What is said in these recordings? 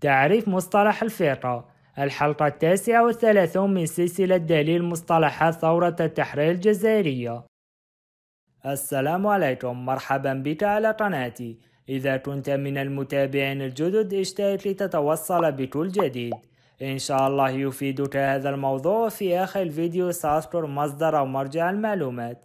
تعريف مصطلح الفرقة الحلقة التاسعة والثلاثون من سلسلة دليل مصطلحات ثورة التحرير الجزائرية السلام عليكم مرحبا بك على قناتي إذا كنت من المتابعين الجدد اشترك لتتوصل بكل جديد إن شاء الله يفيدك هذا الموضوع في آخر الفيديو سأذكر مصدر أو مرجع المعلومات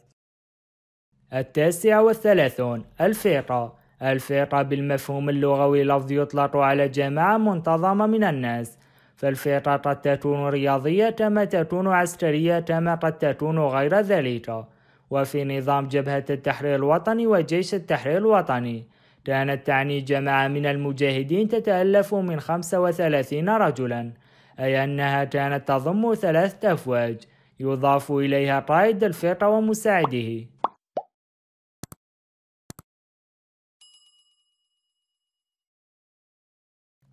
التاسعة والثلاثون الفرقة الفرقة بالمفهوم اللغوي لفظ يطلق على جماعة منتظمة من الناس فالفرقة قد تكون رياضية كما تكون عسكرية كما قد تكون غير ذلك وفي نظام جبهة التحرير الوطني وجيش التحرير الوطني كانت تعني جماعة من المجاهدين تتألف من 35 رجلا أي أنها كانت تضم ثلاثة أفواج يضاف إليها قائد الفرقة ومساعده